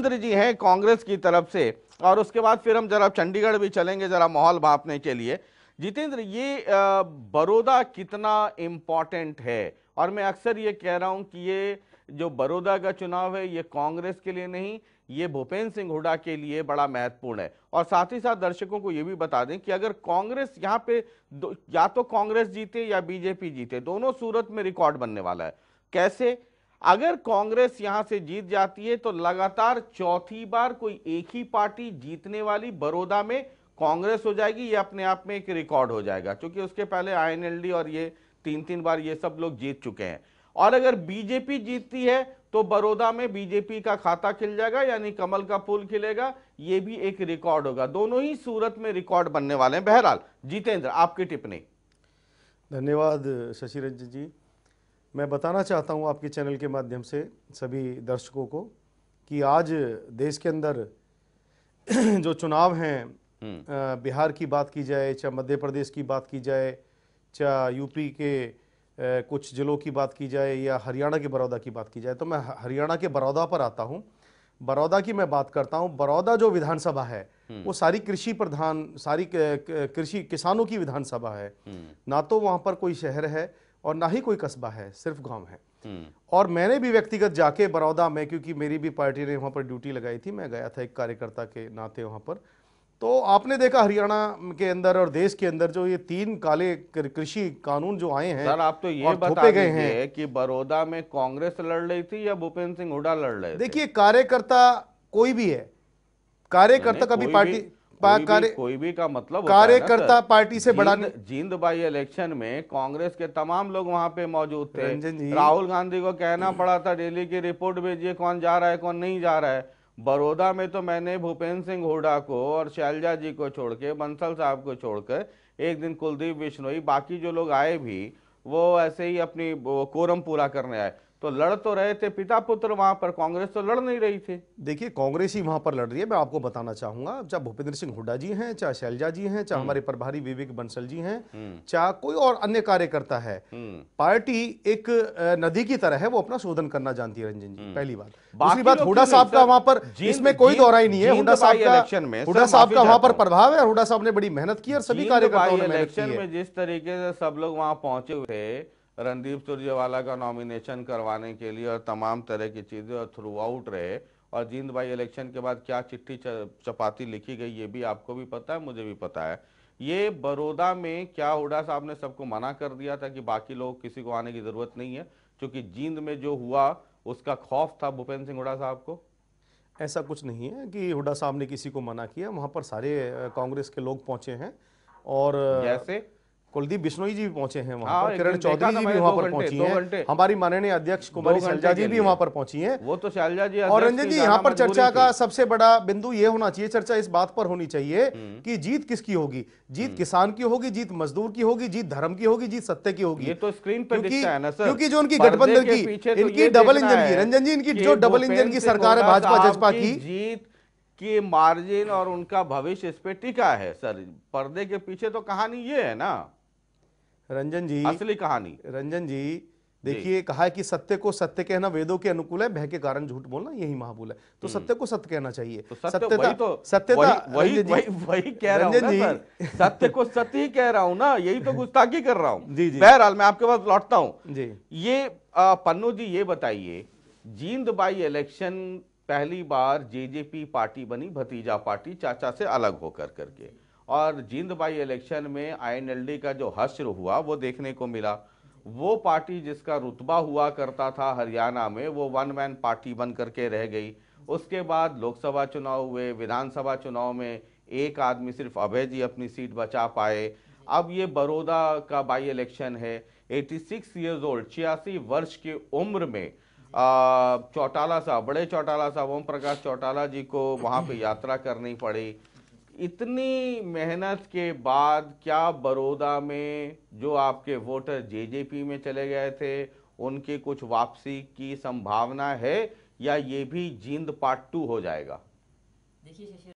चंद्र जी हैं कांग्रेस की तरफ से और उसके बाद फिर हम जरा चंडीगढ़ भी चलेंगे जरा माहौल भापने के लिए जितेंद्र ये बड़ौदा कितना इम्पॉर्टेंट है और मैं अक्सर ये कह रहा हूँ कि ये जो बड़ौदा का चुनाव है ये कांग्रेस के लिए नहीं ये भूपेंद्र सिंह हुडा के लिए बड़ा महत्वपूर्ण है और साथ ही साथ दर्शकों को ये भी बता दें कि अगर कांग्रेस यहाँ पे या तो कांग्रेस जीते या बीजेपी जीते दोनों सूरत में रिकॉर्ड बनने वाला है कैसे अगर कांग्रेस यहां से जीत जाती है तो लगातार चौथी बार कोई एक ही पार्टी जीतने वाली बड़ौदा में कांग्रेस हो जाएगी ये अपने आप में एक रिकॉर्ड हो जाएगा क्योंकि उसके पहले आईएनएलडी और ये तीन तीन बार ये सब लोग जीत चुके हैं और अगर बीजेपी जीतती है तो बड़ौदा में बीजेपी का खाता खिल जाएगा यानी कमल का पुल खिलेगा ये भी एक रिकॉर्ड होगा दोनों ही सूरत में रिकॉर्ड बनने वाले हैं बहरहाल जितेंद्र आपकी टिप्पणी धन्यवाद शशि रंजन जी मैं बताना चाहता हूं आपके चैनल के माध्यम से सभी दर्शकों को कि आज देश के अंदर जो चुनाव हैं हम्म। बिहार की बात की जाए चाहे मध्य प्रदेश की बात की जाए चाहे यूपी के कुछ ज़िलों की बात की जाए या हरियाणा के बड़ौदा की बात की जाए तो मैं हरियाणा के बड़ौदा पर आता हूँ बड़ौदा की मैं बात करता हूँ बड़ौदा जो विधानसभा है हम्म। वो सारी कृषि प्रधान सारी कृषि किसानों की विधानसभा है हम्म। ना तो वहाँ पर कोई शहर है और ना ही कोई कस्बा है सिर्फ गांव है हम्म। और मैंने भी व्यक्तिगत जाके बड़ौदा में क्योंकि मेरी भी पार्टी ने वहाँ पर ड्यूटी लगाई थी मैं गया था एक कार्यकर्ता के नाते वहाँ पर तो आपने देखा हरियाणा के अंदर और देश के अंदर जो ये तीन काले कृषि कानून जो आए हैं सर आप तो ये बता गए हैं कि बड़ौदा में कांग्रेस लड़ रही थी या भूपेंद्र सिंह हुडा लड़ रहे देखिए कार्यकर्ता कोई भी है कार्यकर्ता कभी पार्टी कोई कार्य कोई भी का मतलब कार्यकर्ता पार्टी से बड़ा जींद बाई इलेक्शन में कांग्रेस के तमाम लोग वहाँ पे मौजूद थे राहुल गांधी को कहना पड़ा था डेली की रिपोर्ट भेजिए कौन जा रहा है कौन नहीं जा रहा है बड़ौदा में तो मैंने भूपेंद्र सिंह हुडा को और शैलजा जी को छोड़ के बंसल साहब को छोड़कर एक दिन कुलदीप बिश्नोई बाकी जो लोग आए भी वो ऐसे ही अपनी कोरम पूरा करने आए तो लड़ तो रहे थे पिता पुत्र वहां पर कांग्रेस तो लड़ नहीं रही थी देखिए कांग्रेस ही वहां पर लड़ रही है मैं आपको बताना चाहूंगा चाहे भूपेंद्र सिंह हुड्डा जी हैं चाहे शैलजा जी हैं चाहे हम्म। हमारे प्रभारी विवेक बंसल जी हैं हम्म। चाहे कोई और अन्य कार्यकर्ता है हम्म। पार्टी एक नदी की तरह है वो अपना शोधन करना जानती है रंजन जी पहली बात दूसरी बात हुडा तो साहब का वहां पर इसमें कोई ही नहीं है हुडा साहब का इलेक्शन में हुडा साहब का वहां पर प्रभाव है हुडा साहब ने बड़ी मेहनत की और सभी कार्यकर्ताओं ने इलेक्शन में जिस तरीके से सब लोग वहां पहुंचे हुए रणदीप सुरजेवाला का नॉमिनेशन करवाने के लिए और तमाम तरह की चीज़ें और थ्रू आउट रहे और जींद भाई इलेक्शन के बाद क्या चिट्ठी चपाती लिखी गई ये भी आपको भी पता है मुझे भी पता है ये बड़ौदा में क्या हुडा साहब ने सबको मना कर दिया था कि बाकी लोग किसी को आने की ज़रूरत नहीं है क्योंकि जींद में जो हुआ उसका खौफ था भूपेंद्र सिंह हुडा साहब को ऐसा कुछ नहीं है कि हुडा साहब ने किसी को मना किया वहाँ पर सारे कांग्रेस के लोग पहुँचे हैं और जैसे कुलदीप बिश्नोई जी भी पहुंचे हैं वहाँ पर किरण चौधरी जी भी वहाँ पर पहुंची हैं हमारी माननीय अध्यक्ष कुमारी शैलजा जी भी वहाँ पर पहुंची हैं वो तो शैलजा जी और रंजन जी यहाँ पर चर्चा का सबसे बड़ा बिंदु ये होना चाहिए चर्चा इस बात पर होनी चाहिए हम्म। कि जीत किसकी होगी जीत हम्म। किसान की होगी जीत मजदूर की होगी जीत धर्म की होगी जीत सत्य की होगी तो स्क्रीन पर क्योंकि जो उनकी गठबंधन की तो इनकी डबल इंजन की रंजन जी इनकी जो डबल इंजन की सरकार है भाजपा जजपा की जीत कि मार्जिन और उनका भविष्य इस पे टिका है सर पर्दे के पीछे तो कहानी ये है ना रंजन जी असली कहानी रंजन जी देखिए कहा है कि सत्य को सत्य कहना वेदों के अनुकूल है भय के कारण झूठ बोलना यही महाबूल है तो हम्म। सत्य को सत्य कहना चाहिए तो सत्य तो- वही वही कह रहा सत्य को सत्य ही कह रहा हूँ ना यही तो गुस्ताखी कर रहा हूँ जी जी बहरहाल मैं आपके पास लौटता हूँ जी ये पन्नू जी ये बताइए जींद बाई इलेक्शन पहली बार जेजेपी पार्टी बनी भतीजा पार्टी चाचा से अलग होकर करके और जींद बाई इलेक्शन में आईएनएलडी का जो हश्र हुआ वो देखने को मिला वो पार्टी जिसका रुतबा हुआ करता था हरियाणा में वो वन मैन पार्टी बन करके रह गई उसके बाद लोकसभा चुनाव हुए विधानसभा चुनाव में एक आदमी सिर्फ अभय जी अपनी सीट बचा पाए अब ये बड़ौदा का बाई इलेक्शन है 86 सिक्स ईयर्स ओल्ड छियासी वर्ष की उम्र में चौटाला साहब बड़े चौटाला साहब ओम प्रकाश चौटाला जी को वहाँ पे यात्रा करनी पड़ी इतनी मेहनत के बाद क्या बड़ौदा में जो आपके वोटर जेजेपी में चले गए थे उनके कुछ वापसी की संभावना है या ये भी जींद पार्ट टू हो जाएगा देखिए